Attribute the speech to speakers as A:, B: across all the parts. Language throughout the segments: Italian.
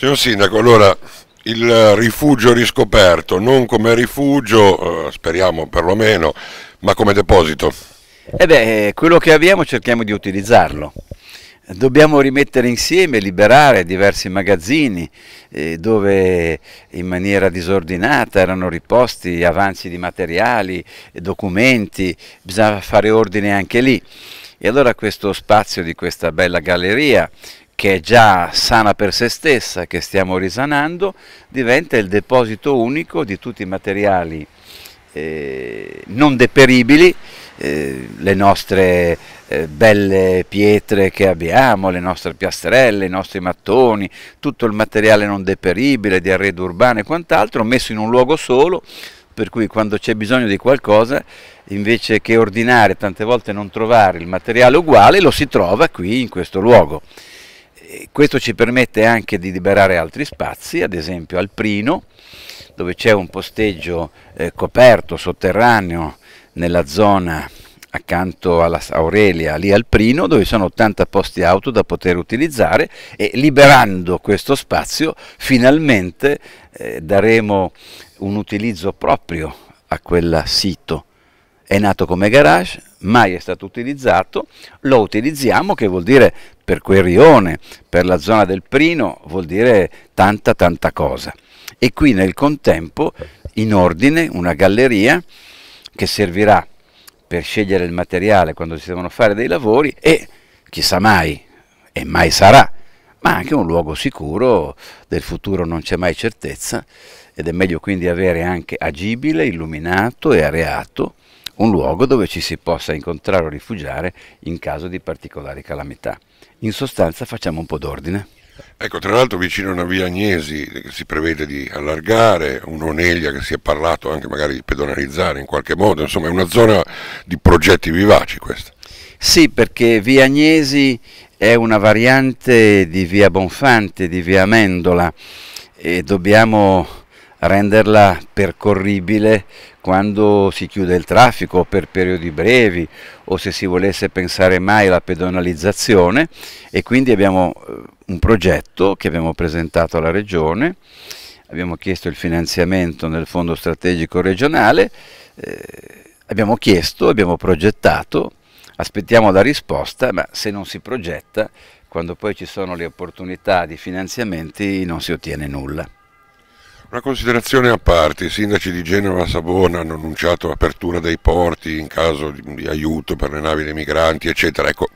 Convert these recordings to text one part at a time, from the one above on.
A: Signor Sindaco, allora il rifugio riscoperto, non come rifugio, eh, speriamo perlomeno, ma come deposito.
B: E eh beh, quello che abbiamo cerchiamo di utilizzarlo. Dobbiamo rimettere insieme, liberare diversi magazzini eh, dove in maniera disordinata erano riposti avanzi di materiali, documenti, bisognava fare ordine anche lì. E allora questo spazio di questa bella galleria che è già sana per se stessa, che stiamo risanando, diventa il deposito unico di tutti i materiali eh, non deperibili, eh, le nostre eh, belle pietre che abbiamo, le nostre piastrelle, i nostri mattoni, tutto il materiale non deperibile di arredo urbano e quant'altro, messo in un luogo solo, per cui quando c'è bisogno di qualcosa, invece che ordinare, tante volte non trovare il materiale uguale, lo si trova qui in questo luogo questo ci permette anche di liberare altri spazi, ad esempio al Prino, dove c'è un posteggio eh, coperto, sotterraneo, nella zona accanto alla Aurelia, lì al Prino, dove sono 80 posti auto da poter utilizzare e liberando questo spazio finalmente eh, daremo un utilizzo proprio a quel sito è nato come garage, mai è stato utilizzato, lo utilizziamo che vuol dire per quel rione, per la zona del Prino, vuol dire tanta tanta cosa. E qui nel contempo in ordine una galleria che servirà per scegliere il materiale quando si devono fare dei lavori e chissà mai, e mai sarà, ma anche un luogo sicuro, del futuro non c'è mai certezza ed è meglio quindi avere anche agibile, illuminato e areato un luogo dove ci si possa incontrare o rifugiare in caso di particolari calamità. In sostanza facciamo un po' d'ordine.
A: Ecco, tra l'altro vicino a una via Agnesi che si prevede di allargare, un'oneglia che si è parlato anche magari di pedonalizzare in qualche modo, insomma è una zona di progetti vivaci questa. Sì, perché via Agnesi è una variante di via Bonfante,
B: di via Mendola e dobbiamo renderla percorribile quando si chiude il traffico o per periodi brevi o se si volesse pensare mai alla pedonalizzazione e quindi abbiamo eh, un progetto che abbiamo presentato alla Regione, abbiamo chiesto il finanziamento nel Fondo Strategico Regionale, eh, abbiamo chiesto, abbiamo progettato, aspettiamo la risposta, ma se non si progetta, quando poi ci sono le opportunità di finanziamenti non si ottiene nulla.
A: Una considerazione a parte, i sindaci di Genova e Savona hanno annunciato l'apertura dei porti in caso di, aiuto per le navi dei migranti, eccetera. Ecco,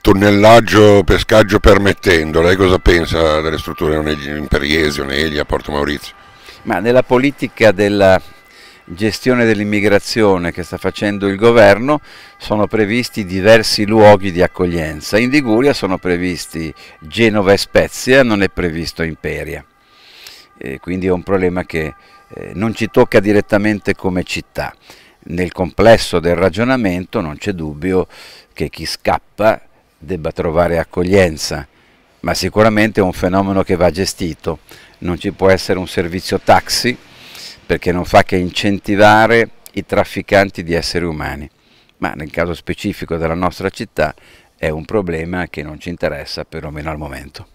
A: tonnellaggio, pescaggio permettendo, lei cosa pensa delle strutture in Periesi, Oneglia, Porto Maurizio? Ma nella politica della
B: gestione dell'immigrazione che sta facendo il governo sono previsti diversi luoghi di accoglienza. In Liguria sono previsti Genova e Spezia, non è previsto Imperia eh, quindi è un problema che eh, non ci tocca direttamente come città. Nel complesso del ragionamento non c'è dubbio che chi scappa debba trovare accoglienza, ma sicuramente è un fenomeno che va gestito, non ci può essere un servizio taxi perché non fa che incentivare i trafficanti di esseri umani, ma nel caso specifico della nostra città è un problema che non ci interessa perlomeno al momento.